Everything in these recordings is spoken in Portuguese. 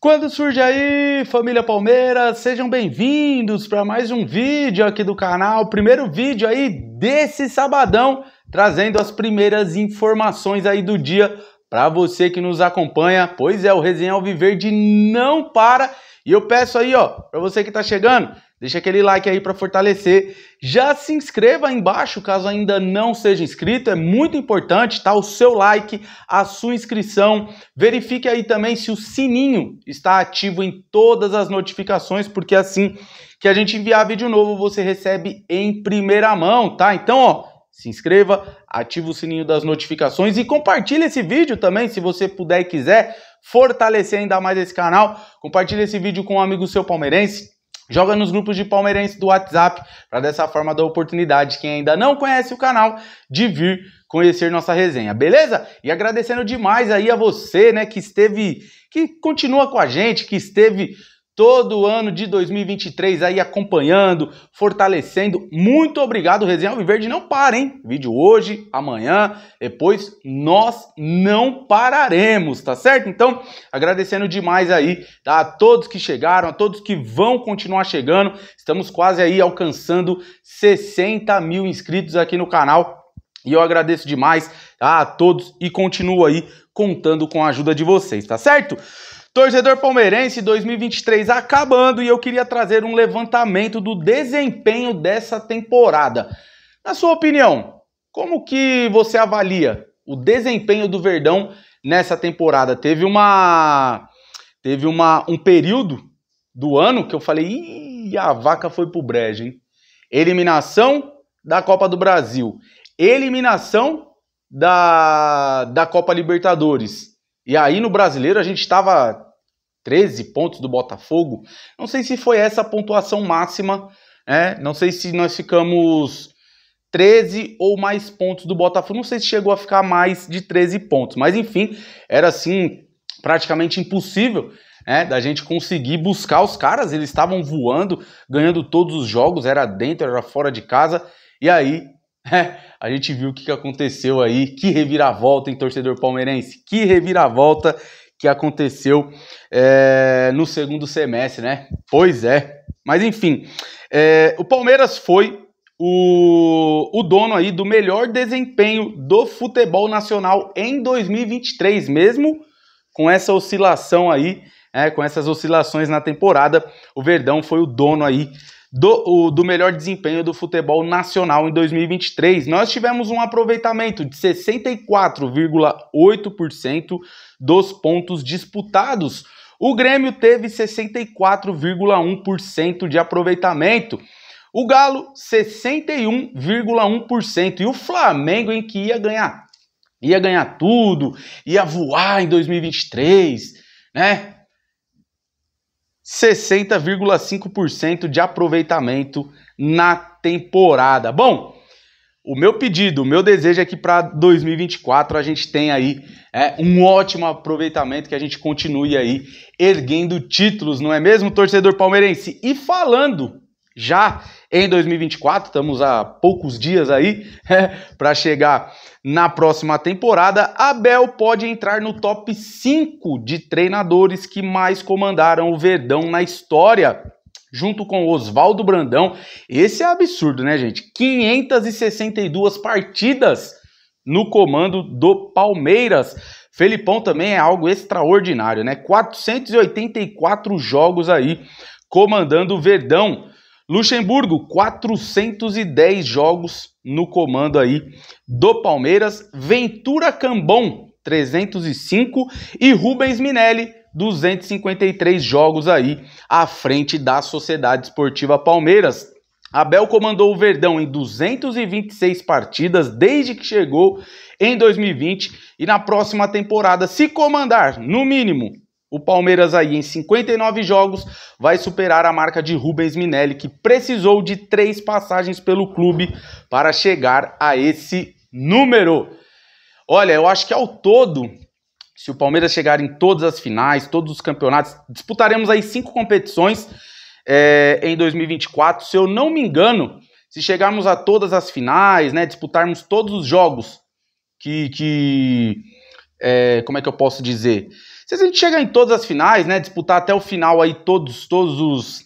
Quando surge aí, família Palmeiras, sejam bem-vindos para mais um vídeo aqui do canal, primeiro vídeo aí desse sabadão, trazendo as primeiras informações aí do dia para você que nos acompanha. Pois é, o Resenha Alviverde não para. E eu peço aí, ó, para você que está chegando, Deixa aquele like aí para fortalecer. Já se inscreva aí embaixo, caso ainda não seja inscrito, é muito importante, tá? O seu like, a sua inscrição. Verifique aí também se o sininho está ativo em todas as notificações, porque assim que a gente enviar vídeo novo, você recebe em primeira mão, tá? Então, ó, se inscreva, ative o sininho das notificações e compartilhe esse vídeo também, se você puder e quiser fortalecer ainda mais esse canal. Compartilhe esse vídeo com um amigo seu palmeirense Joga nos grupos de palmeirense do WhatsApp para dessa forma dar oportunidade quem ainda não conhece o canal de vir conhecer nossa resenha, beleza? E agradecendo demais aí a você, né, que esteve, que continua com a gente, que esteve todo o ano de 2023 aí acompanhando, fortalecendo. Muito obrigado, Resenha Alviverde. Não para, hein? Vídeo hoje, amanhã, depois nós não pararemos, tá certo? Então, agradecendo demais aí tá? a todos que chegaram, a todos que vão continuar chegando. Estamos quase aí alcançando 60 mil inscritos aqui no canal. E eu agradeço demais tá? a todos e continuo aí contando com a ajuda de vocês, tá certo? Torcedor palmeirense 2023 acabando e eu queria trazer um levantamento do desempenho dessa temporada. Na sua opinião, como que você avalia o desempenho do Verdão nessa temporada? Teve uma teve uma um período do ano que eu falei, Ih, a vaca foi pro brejo, hein? Eliminação da Copa do Brasil, eliminação da, da Copa Libertadores e aí no brasileiro a gente estava 13 pontos do Botafogo. Não sei se foi essa a pontuação máxima, né? Não sei se nós ficamos 13 ou mais pontos do Botafogo. Não sei se chegou a ficar mais de 13 pontos, mas enfim, era assim praticamente impossível. É, da gente conseguir buscar os caras, eles estavam voando, ganhando todos os jogos, era dentro, era fora de casa, e aí É, a gente viu o que aconteceu aí, que reviravolta em torcedor palmeirense, que reviravolta que aconteceu é, no segundo semestre, né? Pois é. Mas enfim, é, o Palmeiras foi o, o dono aí do melhor desempenho do futebol nacional em 2023, mesmo com essa oscilação aí, é, com essas oscilações na temporada, o Verdão foi o dono aí do, o, do melhor desempenho do futebol nacional em 2023. Nós tivemos um aproveitamento de 64,8% dos pontos disputados. O Grêmio teve 64,1% de aproveitamento. O Galo, 61,1%. E o Flamengo, em que ia ganhar. Ia ganhar tudo, ia voar em 2023, né? 60,5% de aproveitamento na temporada. Bom, o meu pedido, o meu desejo é que para 2024 a gente tenha aí é, um ótimo aproveitamento, que a gente continue aí erguendo títulos, não é mesmo, torcedor palmeirense? E falando já em 2024. Estamos a poucos dias aí é, para chegar na próxima temporada. Abel pode entrar no top 5 de treinadores que mais comandaram o Verdão na história junto com Oswaldo Brandão. Esse é absurdo, né, gente? 562 partidas no comando do Palmeiras. Felipão também é algo extraordinário, né? 484 jogos aí comandando o Verdão. Luxemburgo, 410 jogos no comando aí do Palmeiras. Ventura Cambon, 305. E Rubens Minelli, 253 jogos aí à frente da Sociedade Esportiva Palmeiras. Abel comandou o Verdão em 226 partidas desde que chegou em 2020 e na próxima temporada, se comandar no mínimo o Palmeiras aí em 59 jogos vai superar a marca de Rubens Minelli, que precisou de três passagens pelo clube para chegar a esse número. Olha, eu acho que ao todo, se o Palmeiras chegar em todas as finais, todos os campeonatos, disputaremos aí cinco competições é, em 2024. Se eu não me engano, se chegarmos a todas as finais, né, disputarmos todos os jogos que, que é, como é que eu posso dizer? Se a gente chegar em todas as finais, né, disputar até o final aí todos, todos os,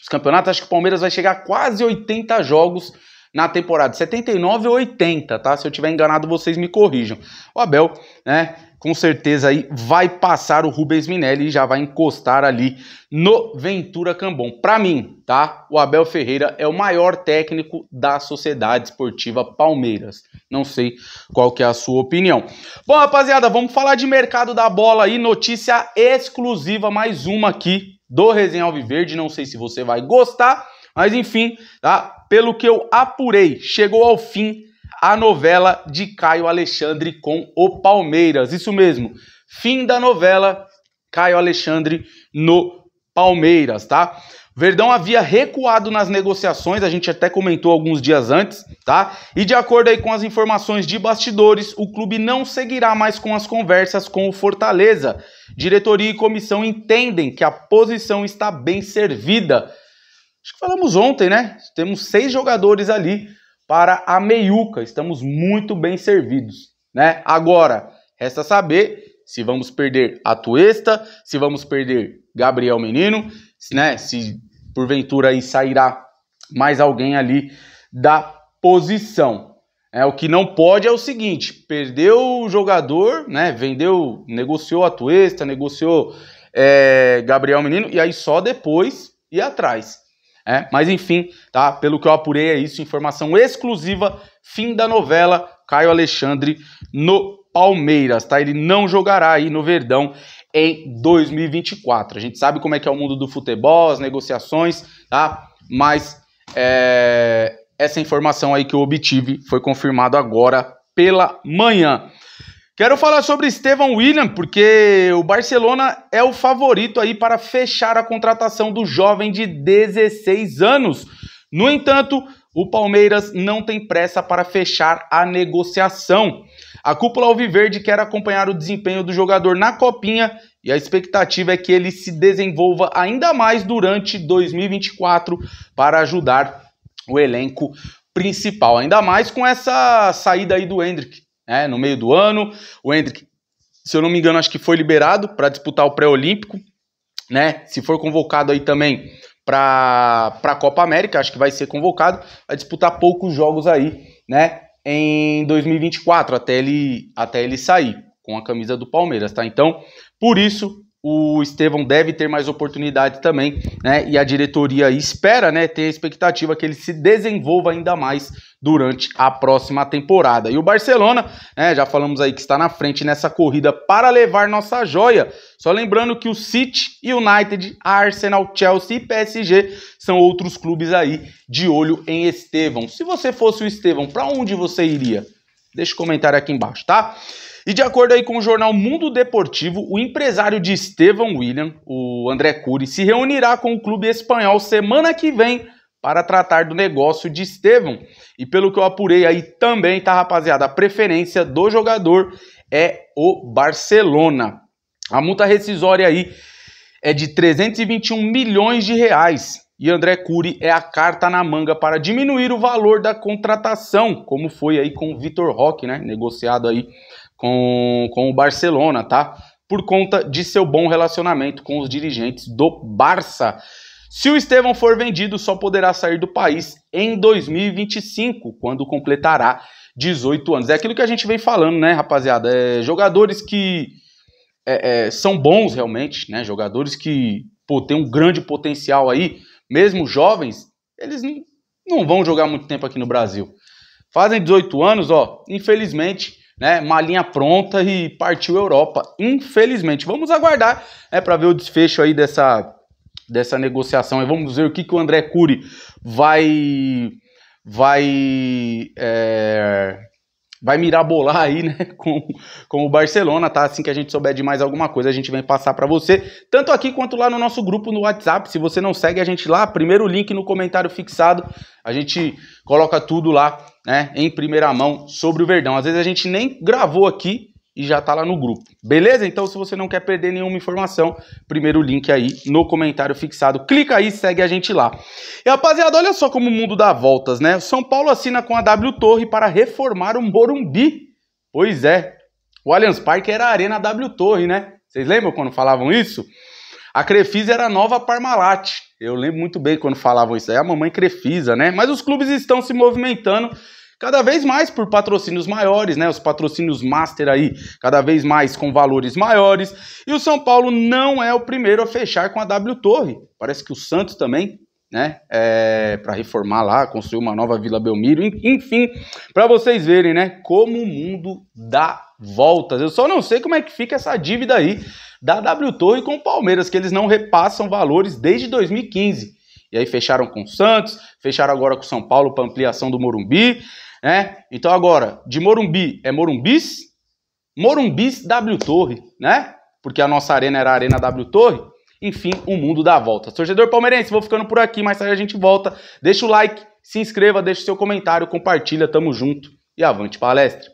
os campeonatos, acho que o Palmeiras vai chegar a quase 80 jogos na temporada 79 ou 80, tá? Se eu tiver enganado, vocês me corrijam. O Abel, né, com certeza aí vai passar o Rubens Minelli e já vai encostar ali no Ventura Cambon. Para mim, tá? O Abel Ferreira é o maior técnico da Sociedade Esportiva Palmeiras. Não sei qual que é a sua opinião. Bom, rapaziada, vamos falar de mercado da bola aí, notícia exclusiva mais uma aqui do Resenha Alviverde, não sei se você vai gostar, mas enfim, tá? pelo que eu apurei, chegou ao fim a novela de Caio Alexandre com o Palmeiras. Isso mesmo, fim da novela Caio Alexandre no Palmeiras, tá? Verdão havia recuado nas negociações, a gente até comentou alguns dias antes, tá? E de acordo aí com as informações de bastidores, o clube não seguirá mais com as conversas com o Fortaleza. Diretoria e comissão entendem que a posição está bem servida Acho que falamos ontem, né? Temos seis jogadores ali para a meiuca. Estamos muito bem servidos, né? Agora, resta saber se vamos perder a Tuesta, se vamos perder Gabriel Menino, né? Se porventura aí sairá mais alguém ali da posição. É, o que não pode é o seguinte: perdeu o jogador, né? Vendeu, negociou a Tuesta, negociou é, Gabriel Menino, e aí só depois ir atrás. É, mas enfim, tá? Pelo que eu apurei é isso, informação exclusiva, fim da novela, Caio Alexandre no Palmeiras, tá? Ele não jogará aí no Verdão em 2024. A gente sabe como é que é o mundo do futebol, as negociações, tá? Mas é, essa informação aí que eu obtive foi confirmado agora pela manhã. Quero falar sobre Estevão William, porque o Barcelona é o favorito aí para fechar a contratação do jovem de 16 anos. No entanto, o Palmeiras não tem pressa para fechar a negociação. A cúpula alviverde quer acompanhar o desempenho do jogador na Copinha e a expectativa é que ele se desenvolva ainda mais durante 2024 para ajudar o elenco principal, ainda mais com essa saída aí do Hendrick né, no meio do ano. O Hendrick, se eu não me engano, acho que foi liberado para disputar o pré-olímpico, né? Se for convocado aí também para a Copa América, acho que vai ser convocado, vai disputar poucos jogos aí, né? Em 2024, até ele, até ele sair com a camisa do Palmeiras, tá? Então, por isso, o Estevão deve ter mais oportunidade também, né? E a diretoria espera, né, ter a expectativa que ele se desenvolva ainda mais durante a próxima temporada. E o Barcelona, né, já falamos aí que está na frente nessa corrida para levar nossa joia. Só lembrando que o City, United, Arsenal, Chelsea e PSG são outros clubes aí de olho em Estevão. Se você fosse o Estevão, para onde você iria? Deixa o comentário aqui embaixo, tá? E de acordo aí com o jornal Mundo Deportivo, o empresário de Estevam William, o André Cury, se reunirá com o clube espanhol semana que vem para tratar do negócio de Estevam. E pelo que eu apurei aí também, tá rapaziada, a preferência do jogador é o Barcelona. A multa rescisória aí é de 321 milhões de reais. E André Cury é a carta na manga para diminuir o valor da contratação, como foi aí com o Vitor Roque, né? Negociado aí com, com o Barcelona, tá? Por conta de seu bom relacionamento com os dirigentes do Barça. Se o Estevão for vendido, só poderá sair do país em 2025, quando completará 18 anos. É aquilo que a gente vem falando, né, rapaziada? É, jogadores que é, é, são bons realmente, né? Jogadores que pô, têm um grande potencial aí, mesmo jovens, eles não, não vão jogar muito tempo aqui no Brasil. Fazem 18 anos, ó, infelizmente né? Malinha pronta e partiu Europa. Infelizmente, vamos aguardar né, para ver o desfecho aí dessa, dessa negociação. E vamos ver o que, que o André Cury vai vai é, vai mirabolar aí, né, com, com o Barcelona, tá? Assim que a gente souber de mais alguma coisa, a gente vem passar para você, tanto aqui quanto lá no nosso grupo no WhatsApp. Se você não segue a gente lá, primeiro link no comentário fixado, a gente coloca tudo lá, né, em primeira mão sobre o Verdão. Às vezes a gente nem gravou aqui, e já tá lá no grupo. Beleza? Então, se você não quer perder nenhuma informação, primeiro link aí no comentário fixado. Clica aí, segue a gente lá. E rapaziada, olha só como o mundo dá voltas, né? São Paulo assina com a W Torre para reformar o Morumbi. Pois é. O Allianz Parque era a Arena W Torre, né? Vocês lembram quando falavam isso? A Crefisa era a nova Parmalat. Eu lembro muito bem quando falavam isso aí, a mamãe Crefisa, né? Mas os clubes estão se movimentando cada vez mais por patrocínios maiores, né? Os patrocínios master aí, cada vez mais com valores maiores. E o São Paulo não é o primeiro a fechar com a W Torre. Parece que o Santos também, né? É, para reformar lá, construir uma nova Vila Belmiro, enfim, para vocês verem, né? Como o mundo dá voltas. Eu só não sei como é que fica essa dívida aí da W Torre com o Palmeiras, que eles não repassam valores desde 2015. E aí fecharam com o Santos, fecharam agora com o São Paulo para ampliação do Morumbi, né? Então agora, de Morumbi é Morumbis, Morumbis W Torre, né? Porque a nossa arena era a Arena W Torre. Enfim, o mundo dá volta. Torcedor palmeirense, vou ficando por aqui, mas tarde a gente volta. Deixa o like, se inscreva, deixa o seu comentário, compartilha, tamo junto e avante palestra.